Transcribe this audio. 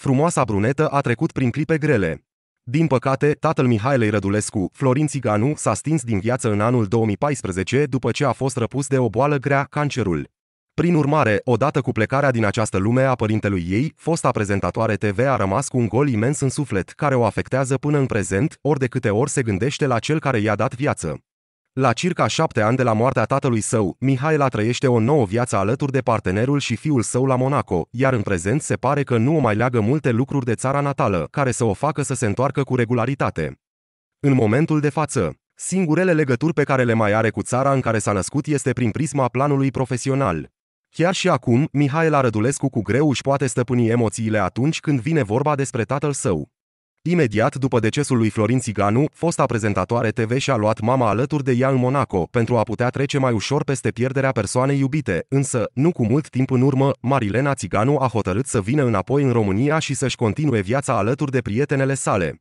Frumoasa brunetă a trecut prin clipe grele. Din păcate, tatăl Mihailei Rădulescu, Florin Țiganu, s-a stins din viață în anul 2014 după ce a fost răpus de o boală grea, cancerul. Prin urmare, odată cu plecarea din această lume a părintelui ei, fosta prezentatoare TV a rămas cu un gol imens în suflet, care o afectează până în prezent, ori de câte ori se gândește la cel care i-a dat viață. La circa șapte ani de la moartea tatălui său, Mihaela trăiește o nouă viață alături de partenerul și fiul său la Monaco, iar în prezent se pare că nu o mai leagă multe lucruri de țara natală, care să o facă să se întoarcă cu regularitate. În momentul de față, singurele legături pe care le mai are cu țara în care s-a născut este prin prisma planului profesional. Chiar și acum, Mihaela Rădulescu cu greu își poate stăpâni emoțiile atunci când vine vorba despre tatăl său. Imediat după decesul lui Florin Țiganu, fosta prezentatoare TV și-a luat mama alături de ea în Monaco pentru a putea trece mai ușor peste pierderea persoanei iubite, însă, nu cu mult timp în urmă, Marilena Țiganu a hotărât să vină înapoi în România și să-și continue viața alături de prietenele sale.